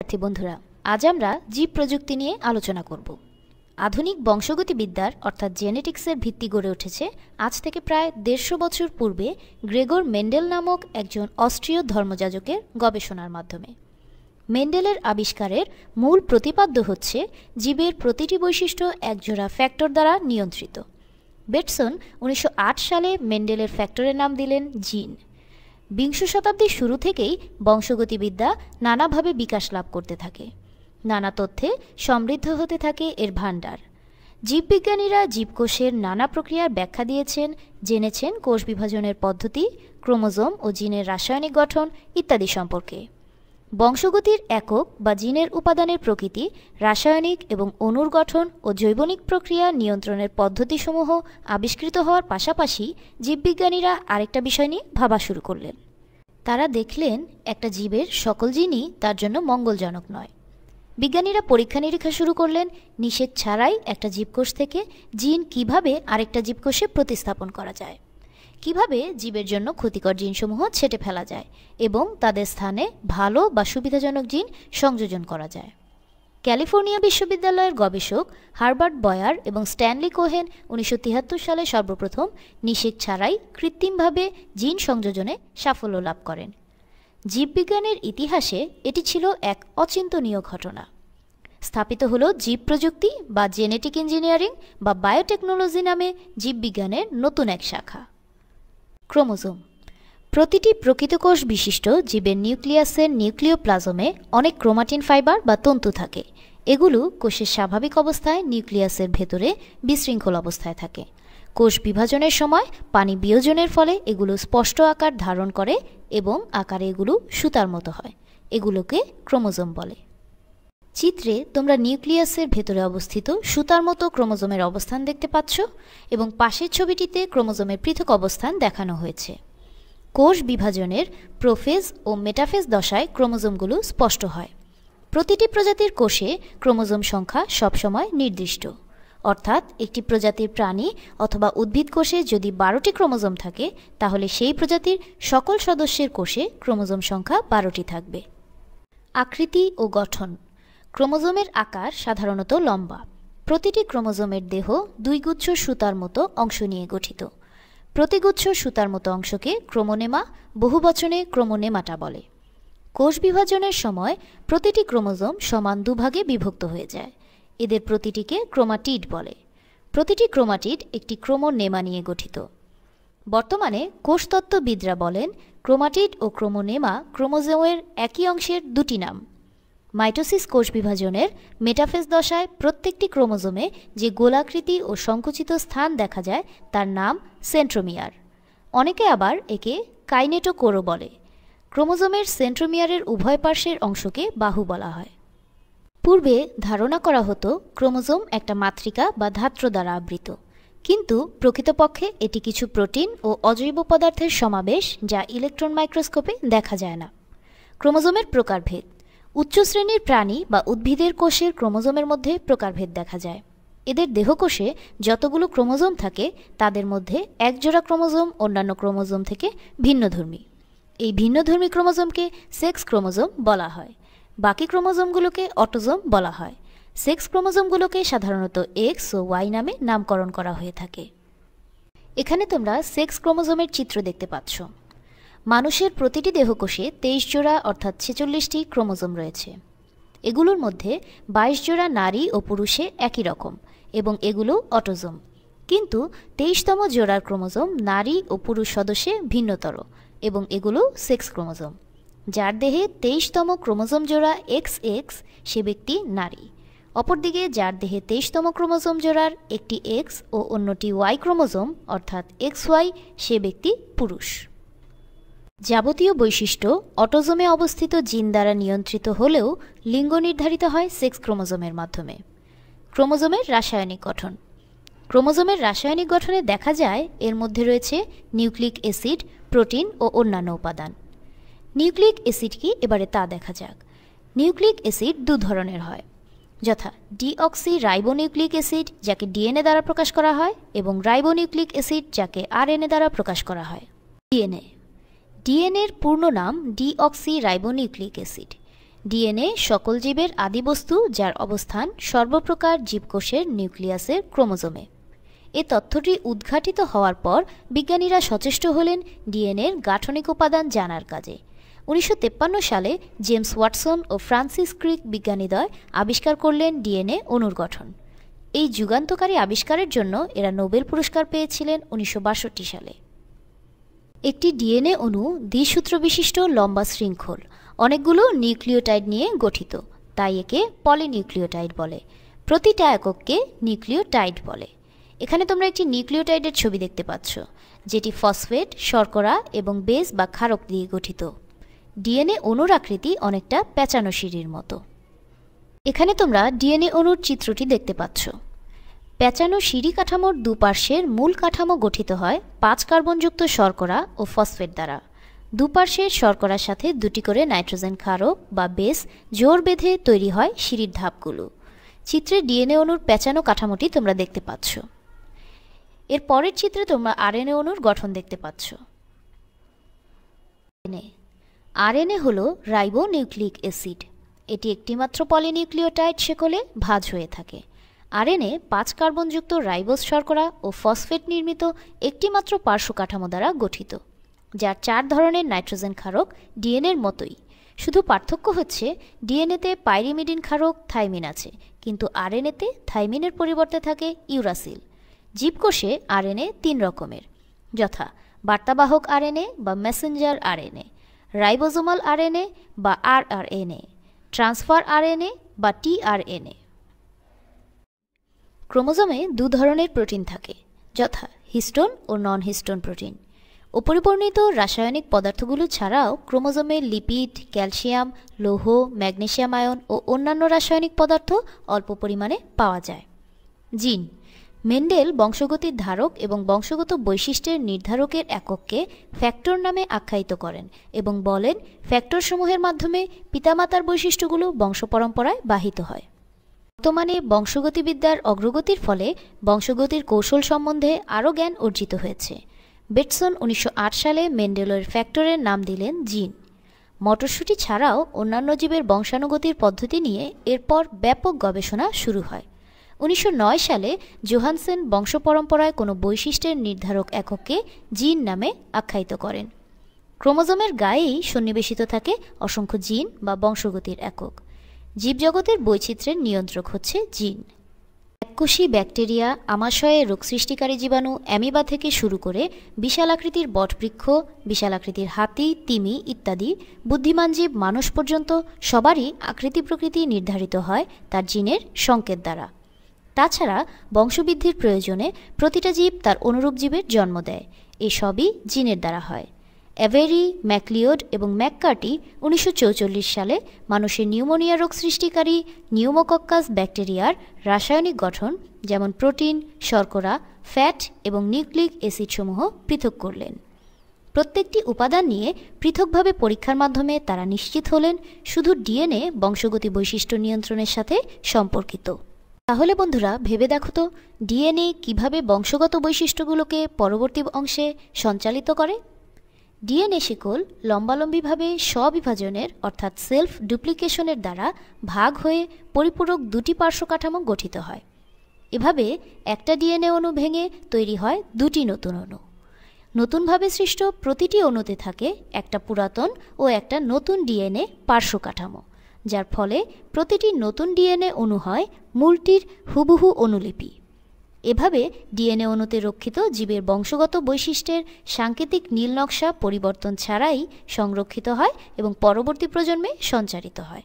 শিক্ষার্থী বন্ধুরা আজ আমরা জীব প্রযুক্তি নিয়ে আলোচনা করব আধুনিক বংশগতিবিদ্যার অর্থাৎ জেনেটিক্সের ভিত্তি গড়ে উঠেছে আজ থেকে প্রায় দেড়শো বছর পূর্বে গ্রেগর মেন্ডেল নামক একজন অস্ট্রীয় ধর্মযাজকের গবেষণার মাধ্যমে মেন্ডেলের আবিষ্কারের মূল প্রতিপাদ্য হচ্ছে জীবের প্রতিটি বৈশিষ্ট্য একজোড়া ফ্যাক্টর দ্বারা নিয়ন্ত্রিত বেটসন উনিশশো সালে মেন্ডেলের ফ্যাক্টরের নাম দিলেন জিন বিংশ শতাব্দীর শুরু থেকেই বংশগতিবিদ্যা নানাভাবে বিকাশ লাভ করতে থাকে নানা তথ্যে সমৃদ্ধ হতে থাকে এর ভাণ্ডার জীববিজ্ঞানীরা জীবকোষের নানা প্রক্রিয়ার ব্যাখ্যা দিয়েছেন জেনেছেন কোষ বিভাজনের পদ্ধতি ক্রোমোজোম ও জিনের রাসায়নিক গঠন ইত্যাদি সম্পর্কে বংশগতির একক বা জিনের উপাদানের প্রকৃতি রাসায়নিক এবং অণুর গঠন ও জৈবনিক প্রক্রিয়া নিয়ন্ত্রণের পদ্ধতিসমূহ আবিষ্কৃত হওয়ার পাশাপাশি জীববিজ্ঞানীরা আরেকটা বিষয় নিয়ে ভাবা শুরু করলেন তারা দেখলেন একটা জীবের সকল জিনই তার জন্য মঙ্গলজনক নয় বিজ্ঞানীরা পরীক্ষা নিরীক্ষা শুরু করলেন নিষেধ ছাড়াই একটা জীবকোষ থেকে জিন কিভাবে আরেকটা জীবকোষে প্রতিস্থাপন করা যায় কিভাবে জীবের জন্য ক্ষতিকর জিনসমূহ ছেটে ফেলা যায় এবং তাদের স্থানে ভালো বা সুবিধাজনক জিন সংযোজন করা যায় ক্যালিফোর্নিয়া বিশ্ববিদ্যালয়ের গবেষক হার্বার্ট বয়ার এবং স্ট্যানলি কোহেন উনিশশো সালে সর্বপ্রথম নিষেক ছাড়াই কৃত্রিমভাবে জিন সংযোজনে সাফল্য লাভ করেন জীববিজ্ঞানের ইতিহাসে এটি ছিল এক অচিন্তনীয় ঘটনা স্থাপিত হল জীব প্রযুক্তি বা জেনেটিক ইঞ্জিনিয়ারিং বা বায়োটেকনোলজি নামে জীববিজ্ঞানের নতুন এক শাখা ক্রোমোজোম প্রতিটি প্রকৃত কোষ বিশিষ্ট জীবের নিউক্লিয়াসের নিউক্লিওপ্লাজমে অনেক ক্রোমাটিন ফাইবার বা তন্তু থাকে এগুলো কোষের স্বাভাবিক অবস্থায় নিউক্লিয়াসের ভেতরে বিশৃঙ্খল অবস্থায় থাকে কোষ বিভাজনের সময় পানি বিয়োজনের ফলে এগুলো স্পষ্ট আকার ধারণ করে এবং আকারে এগুলো সুতার মতো হয় এগুলোকে ক্রোমোজোম বলে চিত্রে তোমরা নিউক্লিয়াসের ভেতরে অবস্থিত সুতার মতো ক্রোমোজোমের অবস্থান দেখতে পাচ্ছ এবং পাশের ছবিটিতে ক্রোমোজোমের পৃথক অবস্থান দেখানো হয়েছে কোষ বিভাজনের প্রোফেজ ও মেটাফেজ দশায় ক্রোমোজোমগুলো স্পষ্ট হয় প্রতিটি প্রজাতির কোষে ক্রোমোজোম সংখ্যা সবসময় নির্দিষ্ট অর্থাৎ একটি প্রজাতির প্রাণী অথবা উদ্ভিদ কোষে যদি বারোটি ক্রোমোজোম থাকে তাহলে সেই প্রজাতির সকল সদস্যের কোষে ক্রোমোজোম সংখ্যা বারোটি থাকবে আকৃতি ও গঠন ক্রোমোজোমের আকার সাধারণত লম্বা প্রতিটি ক্রোমোজোমের দেহ দুই গুচ্ছ সুতার মতো অংশ নিয়ে গঠিত প্রতিগুচ্ছ সুতার মতো অংশকে ক্রোমোনেমা বহুবচনে ক্রোমোনেমাটা বলে কোষ বিভাজনের সময় প্রতিটি ক্রোমোজোম সমান দুভাগে বিভক্ত হয়ে যায় এদের প্রতিটিকে ক্রোমাটিড বলে প্রতিটি ক্রোমাটিড একটি ক্রোমোনেমা নিয়ে গঠিত বর্তমানে কোষতত্ত্ববিদরা বলেন ক্রোমাটিড ও ক্রোমোনেমা ক্রোমোজোমের একই অংশের দুটি নাম মাইটোসিস কোষ বিভাজনের মেটাফেস দশায় প্রত্যেকটি ক্রোমোজোমে যে গোলাকৃতি ও সংকুচিত স্থান দেখা যায় তার নাম সেন্ট্রোমিয়ার অনেকে আবার একে কাইনেটোকোরো বলে ক্রোমোজোমের সেন্ট্রোমিয়ারের উভয় পার্শ্বের অংশকে বাহু বলা হয় পূর্বে ধারণা করা হতো ক্রোমোজোম একটা মাতৃকা বা ধাত্র দ্বারা আবৃত কিন্তু প্রকৃতপক্ষে এটি কিছু প্রোটিন ও অজৈব পদার্থের সমাবেশ যা ইলেকট্রন মাইক্রোস্কোপে দেখা যায় না ক্রোমোজোমের প্রকারভেদ উচ্চ শ্রেণীর প্রাণী বা উদ্ভিদের কোষের ক্রোমোজোমের মধ্যে প্রকারভেদ দেখা যায় এদের দেহকোষে যতগুলো ক্রোমোজোম থাকে তাদের মধ্যে একজোড়া ক্রোমোজোম অন্যান্য ক্রোমোজোম থেকে ভিন্নধর্মী এই ভিন্নধর্মী ক্রোমোজোমকে সেক্স ক্রোমোজোম বলা হয় বাকি ক্রোমোজোমগুলোকে অটোজোম বলা হয় সেক্স ক্রোমোজোমগুলোকে সাধারণত এক্স ও ওয়াই নামে নামকরণ করা হয়ে থাকে এখানে তোমরা সেক্স ক্রোমোজোমের চিত্র দেখতে পাচ্ছ মানুষের প্রতিটি দেহকোষে তেইশ জোড়া অর্থাৎ ছেচল্লিশটি ক্রোমোজোম রয়েছে এগুলোর মধ্যে ২২ জোড়া নারী ও পুরুষে একই রকম এবং এগুলো অটোজোম কিন্তু তেইশতম জোড়ার ক্রোমোজোম নারী ও পুরুষ সদস্যে ভিন্নতর এবং এগুলো সেক্স ক্রোমোজোম যার দেহে তেইশতম ক্রোমোজোম জোড়া এক্স এক্স সে ব্যক্তি নারী অপরদিকে যার দেহে তেইশতম ক্রোমোজোম জোড়ার একটি এক্স ও অন্যটি ওয়াই ক্রোমোজোম অর্থাৎ এক্স ওয়াই সে ব্যক্তি পুরুষ যাবতীয় বৈশিষ্ট্য অটোজোমে অবস্থিত জিন দ্বারা নিয়ন্ত্রিত হলেও লিঙ্গ নির্ধারিত হয় সেক্স ক্রোমোজোমের মাধ্যমে ক্রোমোজোমের রাসায়নিক গঠন ক্রোমোজোমের রাসায়নিক গঠনে দেখা যায় এর মধ্যে রয়েছে নিউক্লিক অ্যাসিড প্রোটিন ও অন্যান্য উপাদান নিউক্লিক অ্যাসিড কি এবারে তা দেখা যাক নিউক্লিক অ্যাসিড দু ধরনের হয় যথা ডিঅক্সি রাইবোনিউক্লিক অ্যাসিড যাকে ডিএনএ দ্বারা প্রকাশ করা হয় এবং রাইবোনিউক্লিক অ্যাসিড যাকে আরএনএ দ্বারা প্রকাশ করা হয় ডিএনএ ডিএনএর পূর্ণ নাম ডিঅক্সি রাইবোনিউক্লিক অ্যাসিড ডিএনএ সকল জীবের আদিবস্তু যার অবস্থান সর্বপ্রকার জীবকোষের নিউক্লিয়াসের ক্রোমোজোমে এ তথ্যটি উদ্ঘাটিত হওয়ার পর বিজ্ঞানীরা সচেষ্ট হলেন ডিএনএর গাঠনিক উপাদান জানার কাজে উনিশশো সালে জেমস ওয়াটসন ও ফ্রান্সিস ক্রিক বিজ্ঞানীদ্বয় আবিষ্কার করলেন ডিএনএ অনুর গঠন এই যুগান্তকারী আবিষ্কারের জন্য এরা নোবেল পুরস্কার পেয়েছিলেন উনিশশো সালে একটি ডিএনএ অণু দ্বিসূত্র বিশিষ্ট লম্বা শৃঙ্খল অনেকগুলো নিউক্লিওটাইড নিয়ে গঠিত তাই একে পলিনিউক্লিওটাইড বলে প্রতিটা একককে নিউক্লিওটাইড বলে এখানে তোমরা একটি নিউক্লিওটাইডের ছবি দেখতে পাচ্ছ যেটি ফসফেট শর্করা এবং বেস বা ক্ষারক দিয়ে গঠিত ডিএনএ অণুর আকৃতি অনেকটা পেঁচানো সিঁড়ির মতো এখানে তোমরা ডিএনএ অণুর চিত্রটি দেখতে পাচ্ছ পেঁচানো সিঁড়ি কাঠামোর দুপার্শ্বের মূল কাঠামো গঠিত হয় পাঁচ কার্বনযুক্ত শর্করা ও ফসফেট দ্বারা দুপার্শ্বের শর্করার সাথে দুটি করে নাইট্রোজেন ক্ষারক বা বেস জোর বেঁধে তৈরি হয় সিঁড়ির ধাপগুলো চিত্রে ডিএনএ অণুর পেঁচানো কাঠামোটি তোমরা দেখতে পাচ্ছ এর পরের চিত্রে তোমরা আরএনএ অণুর গঠন দেখতে পাচ্ছ আরএনএ হল রাইবো নিউক্লিক অ্যাসিড এটি একটিমাত্র পলিনিউক্লিওটাইড শেকলে ভাজ হয়ে থাকে আরএনএ পাঁচ কার্বনযুক্ত রাইবোস শর্করা ও ফসফেট নির্মিত একটিমাত্র পার্শ্ব কাঠামো দ্বারা গঠিত যার চার ধরনের নাইট্রোজেন ক্ষারক ডিএনএর মতোই শুধু পার্থক্য হচ্ছে ডিএনএতে পাইরিমিডিন ক্ষারক থাইমিন আছে কিন্তু আরএনএতে থাইমিনের পরিবর্তে থাকে ইউরাসিল জীবকোষে আরএনএ তিন রকমের যথা বার্তাবাহক আরএনএ বা মেসেঞ্জার আরএনএ রাইবোজোমাল আরএনএ বা আরআরএনএ ট্রান্সফার আরএনএ বা টিআরএনএ ক্রোমোজোমে দু ধরনের প্রোটিন থাকে যথা হিস্টোন ও নন হিস্টোন প্রোটিন অপরিবর্ণিত রাসায়নিক পদার্থগুলো ছাড়াও ক্রোমোজোমে লিপিড ক্যালসিয়াম লৌহ ম্যাগনেশিয়াম আয়ন ও অন্যান্য রাসায়নিক পদার্থ অল্প পরিমাণে পাওয়া যায় জিন মেন্ডেল বংশগতির ধারক এবং বংশগত বৈশিষ্ট্যের নির্ধারকের একককে ফ্যাক্টর নামে আখ্যায়িত করেন এবং বলেন ফ্যাক্টরসমূহের মাধ্যমে পিতামাতার বৈশিষ্ট্যগুলো বংশ পরম্পরায় বাহিত হয় বর্তমানে বংশগতিবিদ্যার অগ্রগতির ফলে বংশগতির কৌশল সম্বন্ধে আরও জ্ঞান অর্জিত হয়েছে বেটসন উনিশশো সালে মেন্ডেলয়ের ফ্যাক্টরের নাম দিলেন জিন মটরশুটি ছাড়াও অন্যান্য জীবের বংশানুগতির পদ্ধতি নিয়ে এরপর ব্যাপক গবেষণা শুরু হয় উনিশশো সালে জোহানসেন বংশ পরম্পরায় কোনো বৈশিষ্ট্যের নির্ধারক এককে জিন নামে আখ্যায়িত করেন ক্রোমোজোমের গায়েই সন্নিবেশিত থাকে অসংখ্য জিন বা বংশগতির একক জীবজগতের বৈচিত্র্যের নিয়ন্ত্রক হচ্ছে জিন এককোষী ব্যাকটেরিয়া আমাশয়ে রোগ সৃষ্টিকারী জীবাণু অ্যামিবা থেকে শুরু করে বিশাল আকৃতির বটবৃক্ষ বিশাল আকৃতির হাতি তিমি ইত্যাদি বুদ্ধিমান জীব মানুষ পর্যন্ত সবারই আকৃতি প্রকৃতি নির্ধারিত হয় তার জিনের সংকেত দ্বারা তাছাড়া বংশবৃদ্ধির প্রয়োজনে প্রতিটা জীব তার অনুরূপ জীবের জন্ম দেয় এসবই জিনের দ্বারা হয় অ্যাভেরি ম্যাকলিওড এবং ম্যাককার্টি উনিশশো সালে মানুষের নিউমোনিয়া রোগ সৃষ্টিকারী নিউমোকক্কাস ব্যাকটেরিয়ার রাসায়নিক গঠন যেমন প্রোটিন শর্করা ফ্যাট এবং নিউক্লিক অ্যাসিড সমূহ পৃথক করলেন প্রত্যেকটি উপাদান নিয়ে পৃথকভাবে পরীক্ষার মাধ্যমে তারা নিশ্চিত হলেন শুধু ডিএনএ বংশগতি বৈশিষ্ট্য নিয়ন্ত্রণের সাথে সম্পর্কিত তাহলে বন্ধুরা ভেবে দেখো তো ডিএনএ কীভাবে বংশগত বৈশিষ্ট্যগুলোকে পরবর্তী অংশে সঞ্চালিত করে ডিএনএ শিকল লম্বালম্বিভাবে স্ববিভাজনের অর্থাৎ সেলফ ডুপ্লিকেশনের দ্বারা ভাগ হয়ে পরিপূরক দুটি পার্শ্ব কাঠামো গঠিত হয় এভাবে একটা ডিএনএ অণু ভেঙে তৈরি হয় দুটি নতুন অণু নতুনভাবে সৃষ্ট প্রতিটি অণুতে থাকে একটা পুরাতন ও একটা নতুন ডিএনএ পার্শ্ব কাঠামো যার ফলে প্রতিটি নতুন ডিএনএ অণু হয় মূলটির হুবহু অনুলিপি এভাবে ডিএনএ অণুতে রক্ষিত জীবের বংশগত বৈশিষ্ট্যের সাংকেতিক নীল নকশা পরিবর্তন ছাড়াই সংরক্ষিত হয় এবং পরবর্তী প্রজন্মে সঞ্চারিত হয়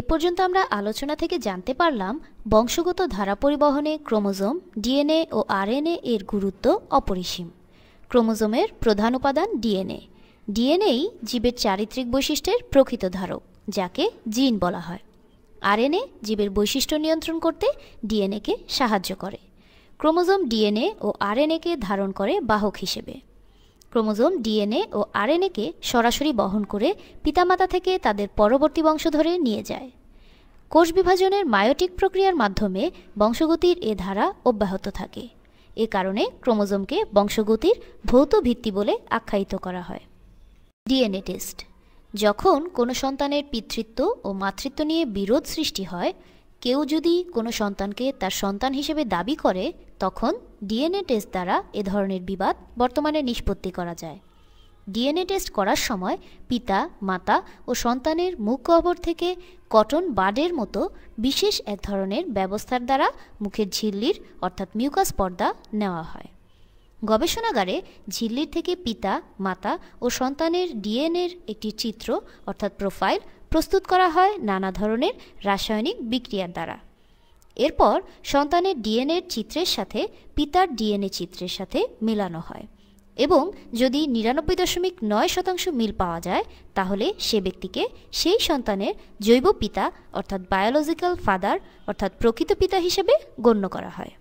এ পর্যন্ত আমরা আলোচনা থেকে জানতে পারলাম বংশগত ধারা পরিবহনে ক্রোমোজোম ডিএনএ ও আরএনএ এর গুরুত্ব অপরিসীম ক্রোমোজোমের প্রধান উপাদান ডিএনএ ডিএনএই জীবের চারিত্রিক বৈশিষ্ট্যের প্রকৃত ধারক যাকে জিন বলা হয় আরএনএ জীবের বৈশিষ্ট্য নিয়ন্ত্রণ করতে ডিএনএকে সাহায্য করে ক্রোমোজোম ডিএনএ ও আরএনএকে ধারণ করে বাহক হিসেবে ক্রোমোজোম ডিএনএ ও আরএনএকে সরাসরি বহন করে পিতামাতা থেকে তাদের পরবর্তী বংশধরে নিয়ে যায় কোষ বিভাজনের মায়োটিক প্রক্রিয়ার মাধ্যমে বংশগতির এ ধারা অব্যাহত থাকে এ কারণে ক্রোমোজোমকে বংশগতির ভৌত ভিত্তি বলে আখ্যায়িত করা হয় ডিএনএ টেস্ট যখন কোনো সন্তানের পিতৃত্ব ও মাতৃত্ব নিয়ে বিরোধ সৃষ্টি হয় কেউ যদি কোনো সন্তানকে তার সন্তান হিসেবে দাবি করে তখন ডিএনএ টেস্ট দ্বারা এ ধরনের বিবাদ বর্তমানে নিষ্পত্তি করা যায় ডিএনএ টেস্ট করার সময় পিতা মাতা ও সন্তানের মুখ কবর থেকে কটন বাডের মতো বিশেষ এক ধরনের ব্যবস্থার দ্বারা মুখের ঝিল্লির অর্থাৎ মিউকাস পর্দা নেওয়া হয় গবেষণাগারে ঝিল্লির থেকে পিতা মাতা ও সন্তানের ডিএনএর একটি চিত্র অর্থাৎ প্রোফাইল প্রস্তুত করা হয় নানা ধরনের রাসায়নিক বিক্রিয়ার দ্বারা এরপর সন্তানের ডিএনএর চিত্রের সাথে পিতার ডিএনএ চিত্রের সাথে মেলানো হয় এবং যদি নিরানব্বই দশমিক নয় শতাংশ মিল পাওয়া যায় তাহলে সে ব্যক্তিকে সেই সন্তানের জৈব পিতা অর্থাৎ বায়োলজিক্যাল ফাদার অর্থাৎ প্রকৃত পিতা হিসেবে গণ্য করা হয়